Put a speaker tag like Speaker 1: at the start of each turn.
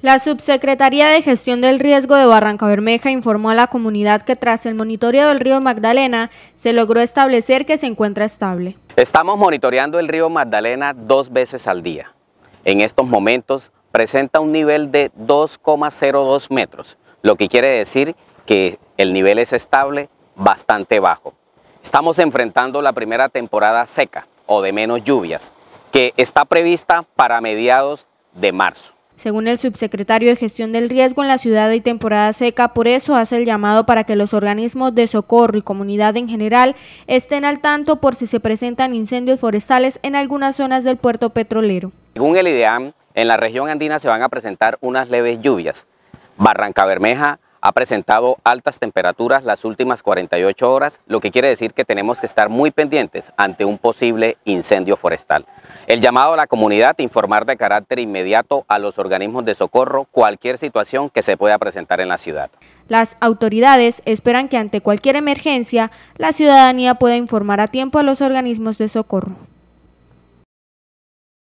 Speaker 1: La Subsecretaría de Gestión del Riesgo de Barranca Bermeja informó a la comunidad que tras el monitoreo del río Magdalena se logró establecer que se encuentra estable.
Speaker 2: Estamos monitoreando el río Magdalena dos veces al día. En estos momentos presenta un nivel de 2,02 metros, lo que quiere decir que el nivel es estable, bastante bajo. Estamos enfrentando la primera temporada seca o de menos lluvias, que está prevista para mediados de marzo. Según
Speaker 1: el subsecretario de Gestión del Riesgo en la ciudad y temporada seca, por eso hace el llamado para que los organismos de socorro y comunidad en general estén al tanto por si se presentan incendios forestales en algunas zonas del puerto petrolero.
Speaker 2: Según el IDEAM, en la región andina se van a presentar unas leves lluvias. Barranca Bermeja, ha presentado altas temperaturas las últimas 48 horas, lo que quiere decir que tenemos que estar muy pendientes ante un posible incendio forestal. El llamado a la comunidad a informar de carácter inmediato a los organismos de socorro cualquier situación que se pueda presentar en la ciudad.
Speaker 1: Las autoridades esperan que ante cualquier emergencia la ciudadanía pueda informar a tiempo a los organismos de socorro.